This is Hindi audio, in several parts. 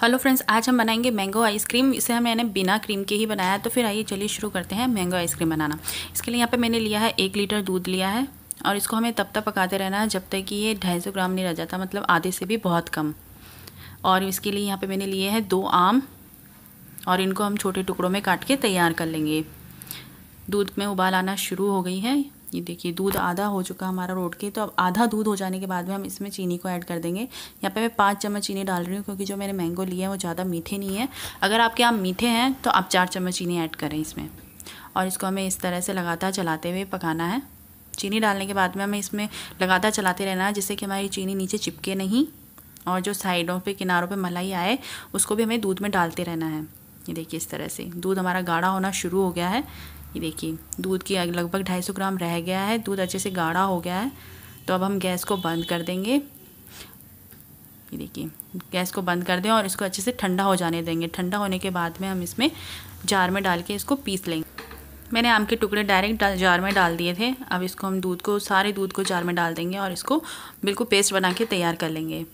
हेलो फ्रेंड्स आज हम बनाएंगे मैंगो आइसक्रीम इसे हम मैंने बिना क्रीम के ही बनाया तो फिर आइए चलिए शुरू करते हैं मैंगो आइसक्रीम बनाना इसके लिए यहाँ पे मैंने लिया है एक लीटर दूध लिया है और इसको हमें तब तक पकाते रहना है जब तक कि ये ढाई सौ ग्राम नहीं रह जाता मतलब आधे से भी बहुत कम और इसके लिए यहाँ पर मैंने लिए हैं दो आम और इनको हम छोटे टुकड़ों में काट के तैयार कर लेंगे दूध में उबाल आना शुरू हो गई है ये देखिए दूध आधा हो चुका है हमारा रोट के तो अब आधा दूध हो जाने के बाद में हम इसमें चीनी को ऐड कर देंगे यहाँ पे मैं पाँच चम्मच चीनी डाल रही हूँ क्योंकि जो मैंने मैंगो लिया है वो ज़्यादा मीठे नहीं है अगर आपके यहाँ मीठे हैं तो आप चार चम्मच चीनी ऐड करें इसमें और इसको हमें इस तरह से लगातार चलाते हुए पकाना है चीनी डालने के बाद में हमें इसमें लगातार चलाते रहना है जिससे कि हमारी चीनी नीचे चिपके नहीं और जो साइडों पर किनारों पर मलाई आए उसको भी हमें दूध में डालते रहना है ये देखिए इस तरह से दूध हमारा गाढ़ा होना शुरू हो गया है ये देखिए दूध की लगभग 250 ग्राम रह गया है दूध अच्छे से गाढ़ा हो गया है तो अब हम गैस को बंद कर देंगे ये देखिए गैस को बंद कर दें और इसको अच्छे से ठंडा हो जाने देंगे ठंडा होने के बाद में हम इसमें जार में डाल के इसको पीस लेंगे मैंने आम के टुकड़े डायरेक्ट जार में डाल दिए थे अब इसको हम दूध को सारे दूध को जार में डाल देंगे और इसको बिल्कुल पेस्ट बना के तैयार कर लेंगे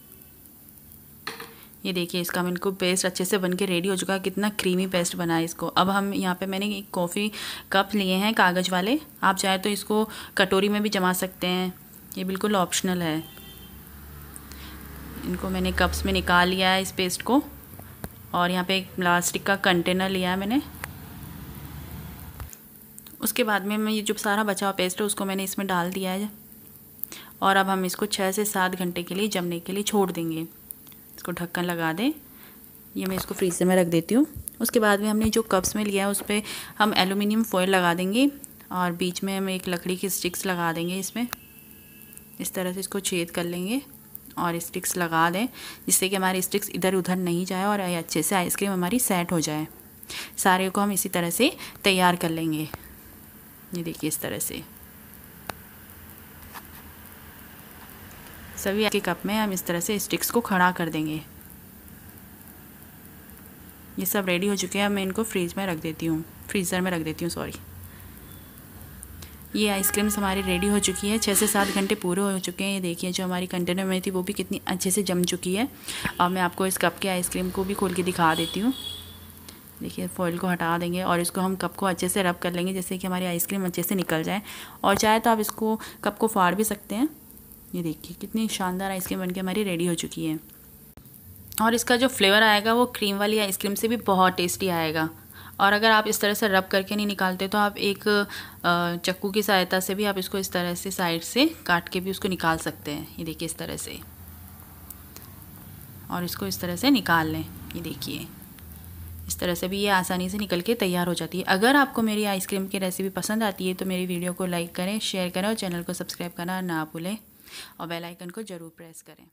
ये देखिए इसका को पेस्ट अच्छे से बन के रेडी हो चुका है कितना क्रीमी पेस्ट बना है इसको अब हम यहाँ पे मैंने एक कॉफ़ी कप लिए हैं कागज़ वाले आप चाहे तो इसको कटोरी में भी जमा सकते हैं ये बिल्कुल ऑप्शनल है इनको मैंने कप्स में निकाल लिया है इस पेस्ट को और यहाँ पे एक प्लास्टिक का कंटेनर लिया है मैंने उसके बाद में मैं ये जो सारा बचा हुआ पेस्ट है उसको मैंने इसमें डाल दिया है और अब हम इसको छः से सात घंटे के लिए जमने के लिए छोड़ देंगे इसको ढक्कन लगा दें ये मैं इसको फ्रीज़र में रख देती हूँ उसके बाद में हमने जो कप्स में लिया है उस पर हम एलुमिनियम फॉयल लगा देंगे और बीच में हम एक लकड़ी की स्टिक्स लगा देंगे इसमें इस तरह से इसको छेद कर लेंगे और स्टिक्स लगा दें जिससे कि हमारी स्टिक्स इधर उधर नहीं जाए और अच्छे से आइसक्रीम हमारी सेट हो जाए सारे को हम इसी तरह से तैयार कर लेंगे ये देखिए इस तरह से सभी के कप में हम इस तरह से स्टिक्स को खड़ा कर देंगे ये सब रेडी हो चुके हैं अब मैं इनको फ्रीज में रख देती हूँ फ्रीज़र में रख देती हूँ सॉरी ये आइसक्रीम्स हमारी रेडी हो चुकी है छः से सात घंटे पूरे हो चुके हैं ये देखिए जो हमारी कंटेनर में थी वो भी कितनी अच्छे से जम चुकी है और मैं आपको इस कप के आइसक्रीम को भी खोल के दिखा देती हूँ देखिए फॉइल को हटा देंगे और इसको हम कप को अच्छे से रब कर लेंगे जैसे कि हमारी आइसक्रीम अच्छे से निकल जाए और चाहे तो आप इसको कप को फाड़ भी सकते हैं ये देखिए कितनी शानदार आइसक्रीम बनके हमारी रेडी हो चुकी है और इसका जो फ्लेवर आएगा वो क्रीम वाली आइसक्रीम से भी बहुत टेस्टी आएगा और अगर आप इस तरह से रब करके नहीं निकालते तो आप एक चक्कू की सहायता से भी आप इसको इस तरह से साइड से काट के भी उसको निकाल सकते हैं ये देखिए इस तरह से और इसको इस तरह से निकाल लें ये देखिए इस तरह से भी ये आसानी से निकल के तैयार हो जाती है अगर आपको मेरी आइसक्रीम की रेसिपी पसंद आती है तो मेरी वीडियो को लाइक करें शेयर करें और चैनल को सब्सक्राइब करना ना भूलें और बेल आइकन को ज़रूर प्रेस करें